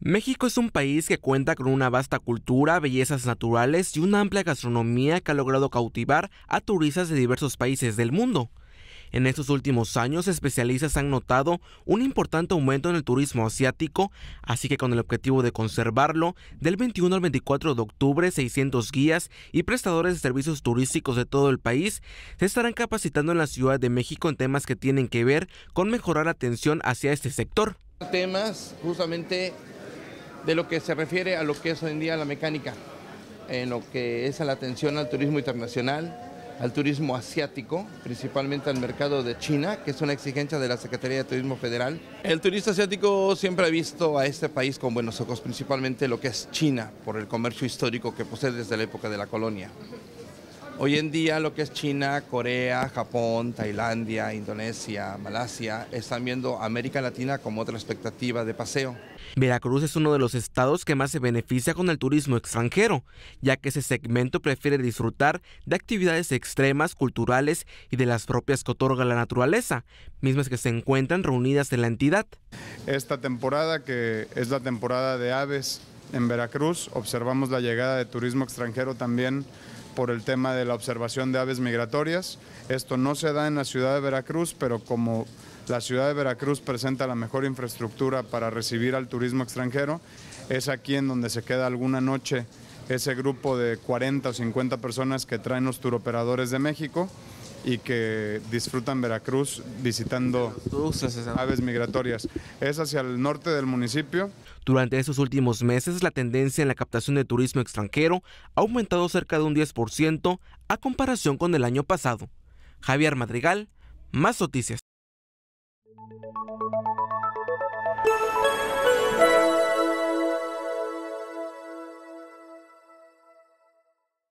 México es un país que cuenta con una vasta cultura, bellezas naturales y una amplia gastronomía que ha logrado cautivar a turistas de diversos países del mundo. En estos últimos años, especialistas han notado un importante aumento en el turismo asiático, así que con el objetivo de conservarlo, del 21 al 24 de octubre, 600 guías y prestadores de servicios turísticos de todo el país se estarán capacitando en la Ciudad de México en temas que tienen que ver con mejorar la atención hacia este sector. Temas justamente de lo que se refiere a lo que es hoy en día la mecánica, en lo que es la atención al turismo internacional, al turismo asiático, principalmente al mercado de China, que es una exigencia de la Secretaría de Turismo Federal. El turista asiático siempre ha visto a este país con buenos ojos, principalmente lo que es China, por el comercio histórico que posee desde la época de la colonia. Hoy en día lo que es China, Corea, Japón, Tailandia, Indonesia, Malasia, están viendo América Latina como otra expectativa de paseo. Veracruz es uno de los estados que más se beneficia con el turismo extranjero, ya que ese segmento prefiere disfrutar de actividades extremas, culturales y de las propias que otorga la naturaleza, mismas que se encuentran reunidas en la entidad. Esta temporada, que es la temporada de aves, en Veracruz. Observamos la llegada de turismo extranjero también por el tema de la observación de aves migratorias. Esto no se da en la ciudad de Veracruz, pero como la ciudad de Veracruz presenta la mejor infraestructura para recibir al turismo extranjero, es aquí en donde se queda alguna noche ese grupo de 40 o 50 personas que traen los turoperadores de México y que disfrutan Veracruz visitando aves migratorias. Es hacia el norte del municipio. Durante estos últimos meses, la tendencia en la captación de turismo extranjero ha aumentado cerca de un 10% a comparación con el año pasado. Javier Madrigal, más noticias.